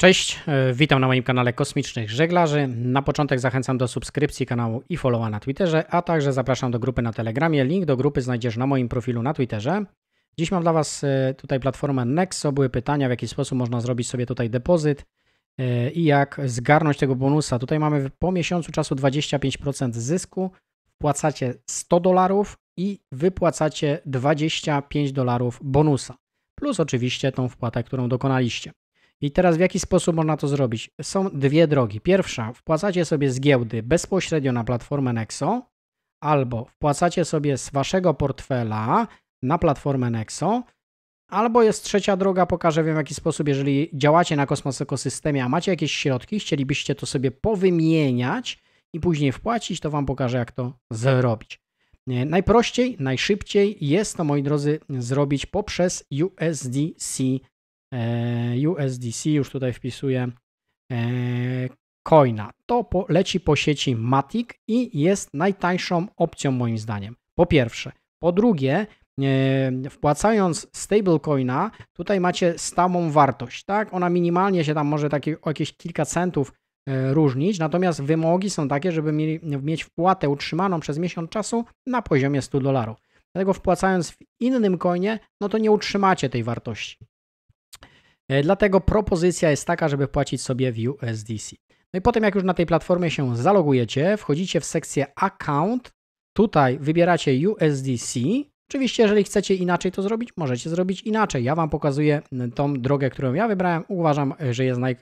Cześć, e, witam na moim kanale Kosmicznych Żeglarzy. Na początek zachęcam do subskrypcji kanału i followa na Twitterze, a także zapraszam do grupy na Telegramie. Link do grupy znajdziesz na moim profilu na Twitterze. Dziś mam dla Was e, tutaj platformę Nexo. Były pytania, w jaki sposób można zrobić sobie tutaj depozyt e, i jak zgarnąć tego bonusa. Tutaj mamy po miesiącu czasu 25% zysku, wpłacacie 100 dolarów i wypłacacie 25 dolarów bonusa. Plus oczywiście tą wpłatę, którą dokonaliście. I teraz w jaki sposób można to zrobić? Są dwie drogi. Pierwsza, wpłacacie sobie z giełdy bezpośrednio na platformę Nexo, albo wpłacacie sobie z waszego portfela na platformę Nexo, albo jest trzecia droga, pokażę wam w jaki sposób, jeżeli działacie na Kosmos Ekosystemie, a macie jakieś środki, chcielibyście to sobie powymieniać i później wpłacić, to wam pokażę jak to zrobić. Najprościej, najszybciej jest to, moi drodzy, zrobić poprzez USDC E, USDC, już tutaj wpisuję e, coina. To po, leci po sieci Matic i jest najtańszą opcją moim zdaniem. Po pierwsze. Po drugie, e, wpłacając stablecoina, tutaj macie stałą wartość, tak? Ona minimalnie się tam może takie, o jakieś kilka centów różnić, natomiast wymogi są takie, żeby mieć wpłatę utrzymaną przez miesiąc czasu na poziomie 100 dolarów. Dlatego wpłacając w innym coinie, no to nie utrzymacie tej wartości. E, dlatego propozycja jest taka, żeby płacić sobie w USDC. No i potem jak już na tej platformie się zalogujecie, wchodzicie w sekcję account, tutaj wybieracie USDC. Oczywiście, jeżeli chcecie inaczej to zrobić, możecie zrobić inaczej. Ja Wam pokazuję tą drogę, którą ja wybrałem. Uważam, e, że jest naj,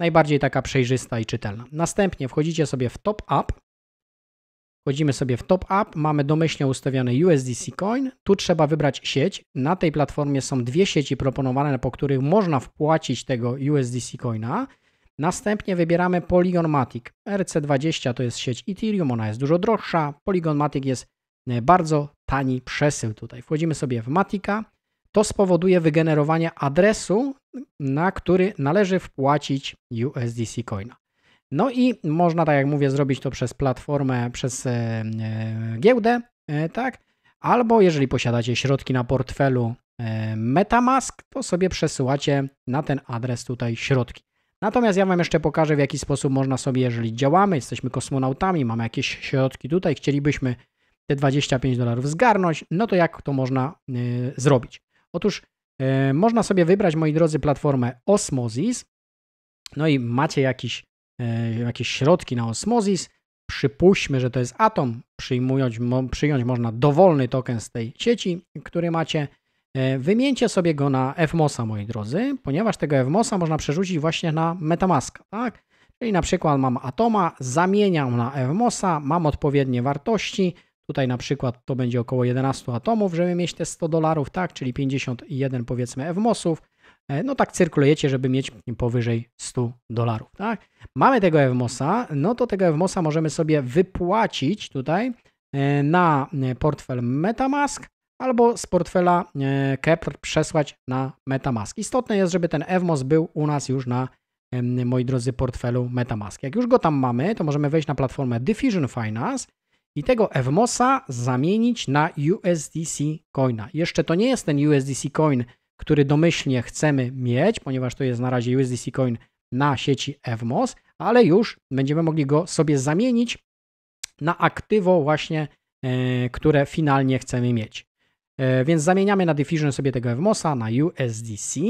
najbardziej taka przejrzysta i czytelna. Następnie wchodzicie sobie w top up. Wchodzimy sobie w top up, mamy domyślnie ustawiony USDC coin. Tu trzeba wybrać sieć. Na tej platformie są dwie sieci proponowane, po których można wpłacić tego USDC coina. Następnie wybieramy Polygon Matic. RC20 to jest sieć Ethereum, ona jest dużo droższa. Polygon Matic jest e, bardzo tani przesył tutaj. Wchodzimy sobie w Matika. To spowoduje wygenerowanie adresu, na który należy wpłacić USDC coina. No i można, tak jak mówię, zrobić to przez platformę, przez e, e, giełdę, e, tak? Albo jeżeli posiadacie środki na portfelu MetaMask, to sobie przesyłacie na ten adres tutaj środki. Natomiast ja Wam jeszcze pokażę, w jaki sposób można sobie, jeżeli działamy, jesteśmy kosmonautami, mamy jakieś środki tutaj, chcielibyśmy te 25 dolarów zgarnąć, no to jak to można y, zrobić? Otóż y, można sobie wybrać, moi drodzy, platformę Osmosis, no i macie jakiś E, jakieś środki na osmozis. Przypuśćmy, że to jest atom, przyjmując, przyjąć można dowolny token z tej sieci, który macie. E, wymieńcie sobie go na FMOSa, moi drodzy, ponieważ tego FMOSa można przerzucić właśnie na metamaskę tak? Czyli na przykład mam atoma, zamieniam na FMOSa, mam odpowiednie wartości. Tutaj na przykład to będzie około 11 atomów, żeby mieć te 100 dolarów, tak? Czyli 51 powiedzmy FMOSów. E, no tak cyrkulujecie, żeby mieć powyżej 100 dolarów, tak? Mamy tego Evmosa, no to tego Evmosa możemy sobie wypłacić tutaj e, na e, portfel MetaMask albo z portfela Kepler przesłać na MetaMask. Istotne jest, żeby ten Evmos był u nas już na moi drodzy, portfelu MetaMask. Jak już go tam mamy, to możemy wejść na platformę Diffusion Finance i tego Evmosa zamienić na USDC Coina. Jeszcze to nie jest ten USDC Coin, który domyślnie chcemy mieć, ponieważ to jest na razie USDC Coin na sieci EVMOS, ale już będziemy mogli go sobie zamienić na aktywo właśnie, e, które finalnie chcemy mieć. E, więc zamieniamy na Diffusion sobie tego EVMOSa na USDC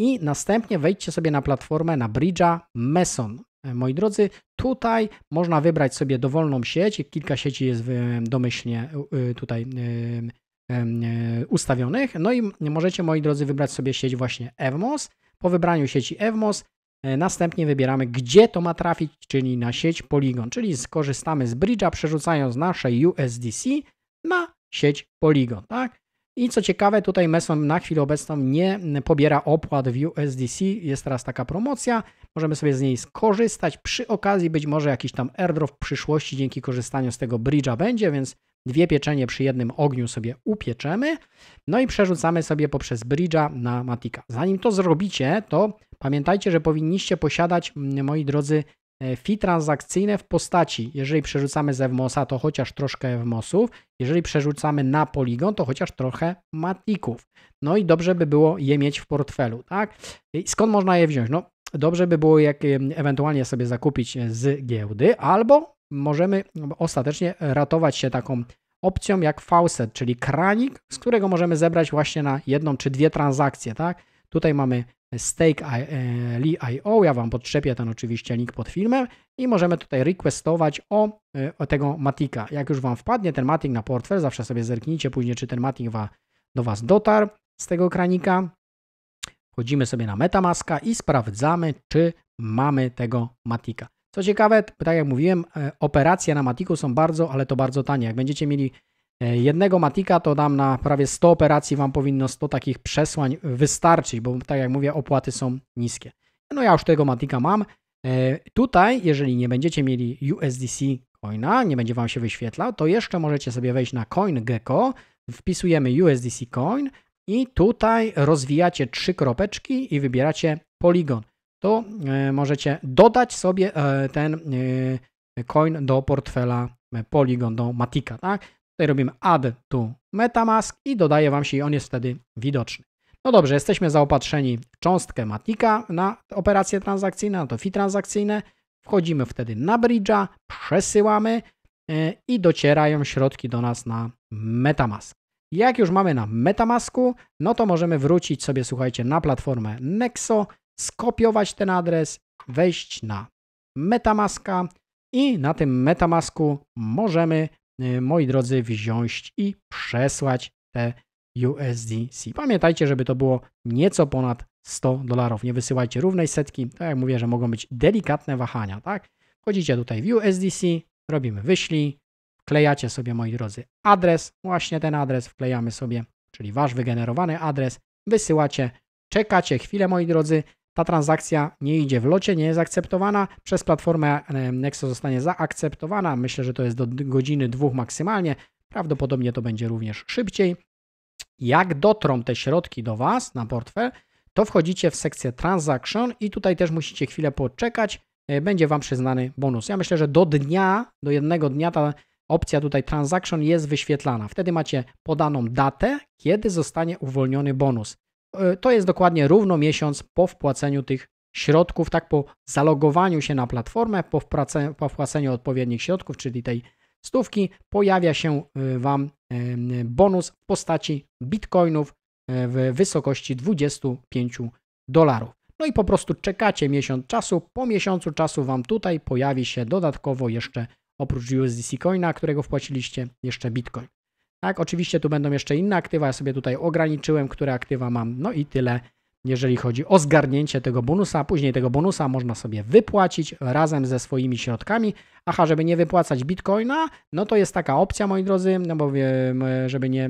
i następnie wejdźcie sobie na platformę na Bridge'a Meson. E, moi drodzy, tutaj można wybrać sobie dowolną sieć, kilka sieci jest domyślnie tutaj E, ustawionych. No i możecie, moi drodzy, wybrać sobie sieć właśnie EVMOS. Po wybraniu sieci EVMOS e, następnie wybieramy, gdzie to ma trafić, czyli na sieć Polygon, czyli skorzystamy z bridge'a, przerzucając nasze USDC na sieć Polygon, tak? I co ciekawe, tutaj Meson na chwilę obecną nie pobiera opłat w USDC. Jest teraz taka promocja. Możemy sobie z niej skorzystać. Przy okazji być może jakiś tam airdrop w przyszłości dzięki korzystaniu z tego bridge'a będzie, więc Dwie pieczenie przy jednym ogniu sobie upieczemy, no i przerzucamy sobie poprzez bridge'a na matika. Zanim to zrobicie, to pamiętajcie, że powinniście posiadać, mm, moi drodzy, e, fi transakcyjne w postaci, jeżeli przerzucamy ze wmosa, to chociaż troszkę wmosów, jeżeli przerzucamy na poligon, to chociaż trochę matików. No i dobrze by było je mieć w portfelu, tak? I skąd można je wziąć? No, dobrze by było jak ewentualnie sobie zakupić e, z giełdy, albo możemy ostatecznie ratować się taką opcją jak faucet, czyli kranik, z którego możemy zebrać właśnie na jedną czy dwie transakcje, tak? Tutaj mamy stake.io, e, e ja Wam podczepię ten oczywiście link pod filmem i możemy tutaj requestować o, e, o tego matika. Jak już Wam wpadnie ten matik na portfel, zawsze sobie zerknijcie później, czy ten matik wa, do Was dotarł z tego kranika. Wchodzimy sobie na Metamaska i sprawdzamy, czy mamy tego matika. Co ciekawe, tak jak mówiłem, e, operacje na Matiku są bardzo, ale to bardzo tanie. Jak będziecie mieli e, jednego Matika, to dam na prawie 100 operacji Wam powinno 100 takich przesłań wystarczyć, bo tak jak mówię, opłaty są niskie. No ja już tego Matika mam. E, tutaj, jeżeli nie będziecie mieli USDC coina, nie będzie Wam się wyświetlał, to jeszcze możecie sobie wejść na CoinGecko, wpisujemy USDC coin i tutaj rozwijacie trzy kropeczki i wybieracie poligon to e, możecie dodać sobie e, ten e, coin do portfela Polygon, do Matika, tak? Tutaj robimy add to MetaMask i dodaje Wam się i on jest wtedy widoczny. No dobrze, jesteśmy zaopatrzeni w cząstkę Matika na operacje transakcyjne, na to fi transakcyjne. Wchodzimy wtedy na bridge'a, przesyłamy i docierają środki do nas na MetaMask. Jak już mamy na MetaMasku, no to możemy wrócić sobie, słuchajcie, na platformę Nexo skopiować ten adres, wejść na Metamaska i na tym Metamasku możemy, y, moi drodzy, wziąć i przesłać te USDC. Pamiętajcie, żeby to było nieco ponad 100 dolarów. Nie wysyłajcie równej setki. Tak jak mówię, że mogą być delikatne wahania, tak? Wchodzicie tutaj w USDC, robimy wyślij, wklejacie sobie, moi drodzy, adres, właśnie ten adres wklejamy sobie, czyli wasz wygenerowany adres, wysyłacie, czekacie chwilę, moi drodzy, ta transakcja nie idzie w locie, nie jest akceptowana. Przez platformę e, Nexo zostanie zaakceptowana. Myślę, że to jest do godziny dwóch maksymalnie. Prawdopodobnie to będzie również szybciej. Jak dotrą te środki do Was na portfel, to wchodzicie w sekcję Transaction i tutaj też musicie chwilę poczekać. E, będzie Wam przyznany bonus. Ja myślę, że do dnia, do jednego dnia ta opcja tutaj Transaction jest wyświetlana. Wtedy macie podaną datę, kiedy zostanie uwolniony bonus. Y, to jest dokładnie równo miesiąc po wpłaceniu tych środków, tak po zalogowaniu się na platformę, po, po wpłaceniu odpowiednich środków, czyli tej stówki, pojawia się y, Wam y, bonus w postaci bitcoinów w wysokości 25 dolarów. No i po prostu czekacie miesiąc czasu. Po miesiącu czasu Wam tutaj pojawi się dodatkowo jeszcze oprócz USDC Coina, którego wpłaciliście, jeszcze Bitcoin. Tak, oczywiście tu będą jeszcze inne aktywa, ja sobie tutaj ograniczyłem, które aktywa mam, no i tyle, jeżeli chodzi o zgarnięcie tego bonusa. Później tego bonusa można sobie wypłacić razem ze swoimi środkami. Aha, żeby nie wypłacać bitcoina, no to jest taka opcja, moi drodzy, no bo żeby nie,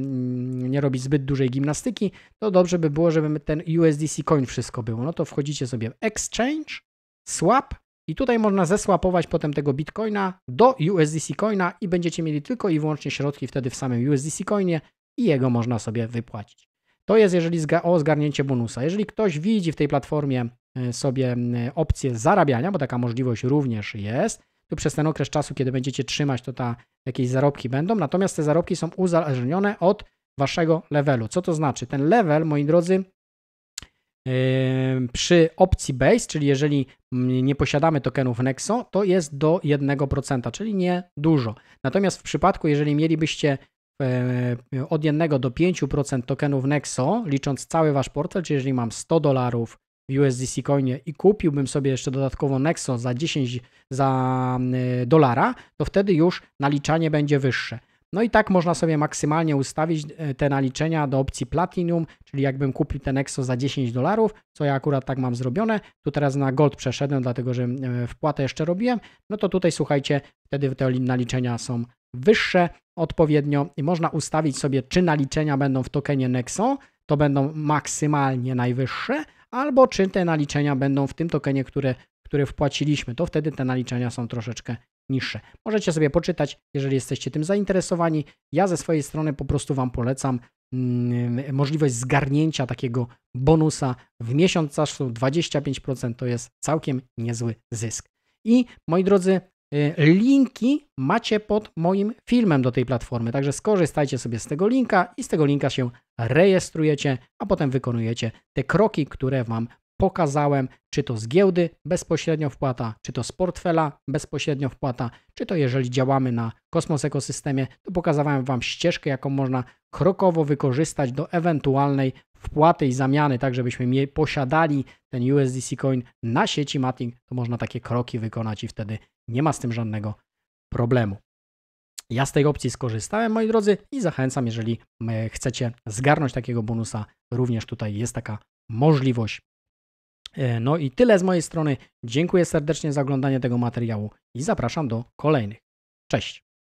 nie robić zbyt dużej gimnastyki, to dobrze by było, żeby ten USDC coin wszystko było. No to wchodzicie sobie w exchange, swap, i tutaj można zesłapować potem tego Bitcoina do USDC Coina i będziecie mieli tylko i wyłącznie środki wtedy w samym USDC Coinie i jego można sobie wypłacić. To jest jeżeli zga- o zgarnięcie bonusa. Jeżeli ktoś widzi w tej platformie e, sobie opcję zarabiania, bo taka możliwość również jest, to przez ten okres czasu, kiedy będziecie trzymać, to ta, jakieś zarobki będą, natomiast te zarobki są uzależnione od waszego levelu. Co to znaczy? Ten level, moi drodzy, przy opcji base, czyli jeżeli nie posiadamy tokenów Nexo, to jest do 1%, czyli nie dużo. Natomiast w przypadku, jeżeli mielibyście e, od 1 do 5% tokenów Nexo, licząc cały wasz portfel, czyli jeżeli mam 100 dolarów w USDC coinie i kupiłbym sobie jeszcze dodatkowo Nexo za 10 za dolara, to wtedy już naliczanie będzie wyższe. No i tak można sobie maksymalnie ustawić e, te naliczenia do opcji Platinum, czyli jakbym kupił ten EXO za 10 dolarów, co ja akurat tak mam zrobione, tu teraz na Gold przeszedłem, dlatego że e, wpłatę jeszcze robiłem, no to tutaj słuchajcie, wtedy te naliczenia są wyższe odpowiednio i można ustawić sobie, czy naliczenia będą w tokenie Nexo, to będą maksymalnie najwyższe, albo czy te naliczenia będą w tym tokenie, które, które wpłaciliśmy, to wtedy te naliczenia są troszeczkę niższe. Możecie sobie poczytać, jeżeli jesteście tym zainteresowani. Ja ze swojej strony po prostu Wam polecam mm, możliwość zgarnięcia takiego bonusa w miesiąc są 25%. To jest całkiem niezły zysk. I moi drodzy, y, linki macie pod moim filmem do tej platformy, także skorzystajcie sobie z tego linka i z tego linka się rejestrujecie, a potem wykonujecie te kroki, które Wam pokazałem, czy to z giełdy bezpośrednio wpłata, czy to z portfela bezpośrednio wpłata, czy to jeżeli działamy na Kosmos ekosystemie, to pokazałem Wam ścieżkę, jaką można krokowo wykorzystać do ewentualnej wpłaty i zamiany, tak żebyśmy posiadali ten USDC coin na sieci Matic, to można takie kroki wykonać i wtedy nie ma z tym żadnego problemu. Ja z tej opcji skorzystałem, moi drodzy, i zachęcam, jeżeli e, chcecie zgarnąć takiego bonusa, również tutaj jest taka możliwość. E, no i tyle z mojej strony. Dziękuję serdecznie za oglądanie tego materiału i zapraszam do kolejnych. Cześć!